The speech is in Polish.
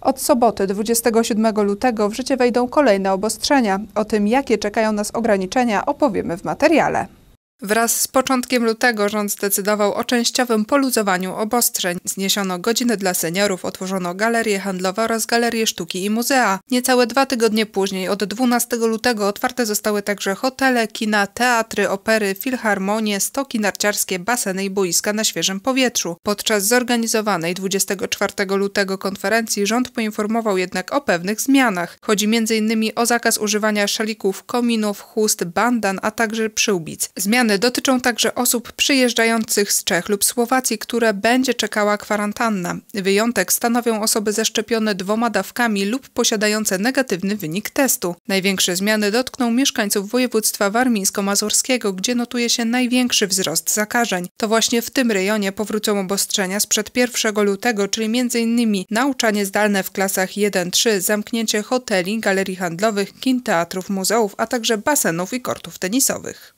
Od soboty 27 lutego w życie wejdą kolejne obostrzenia. O tym, jakie czekają nas ograniczenia, opowiemy w materiale. Wraz z początkiem lutego rząd zdecydował o częściowym poluzowaniu obostrzeń. Zniesiono godziny dla seniorów, otworzono galerie handlowe oraz galerie sztuki i muzea. Niecałe dwa tygodnie później, od 12 lutego, otwarte zostały także hotele, kina, teatry, opery, filharmonie, stoki narciarskie, baseny i boiska na świeżym powietrzu. Podczas zorganizowanej 24 lutego konferencji rząd poinformował jednak o pewnych zmianach. Chodzi m.in. o zakaz używania szalików, kominów, chust, bandan, a także przyłbic. Zmiany Zmiany dotyczą także osób przyjeżdżających z Czech lub Słowacji, które będzie czekała kwarantanna. Wyjątek stanowią osoby zeszczepione dwoma dawkami lub posiadające negatywny wynik testu. Największe zmiany dotkną mieszkańców województwa warmińsko-mazurskiego, gdzie notuje się największy wzrost zakażeń. To właśnie w tym rejonie powrócą obostrzenia sprzed 1 lutego, czyli m.in. nauczanie zdalne w klasach 1-3, zamknięcie hoteli, galerii handlowych, kin, teatrów, muzeów, a także basenów i kortów tenisowych.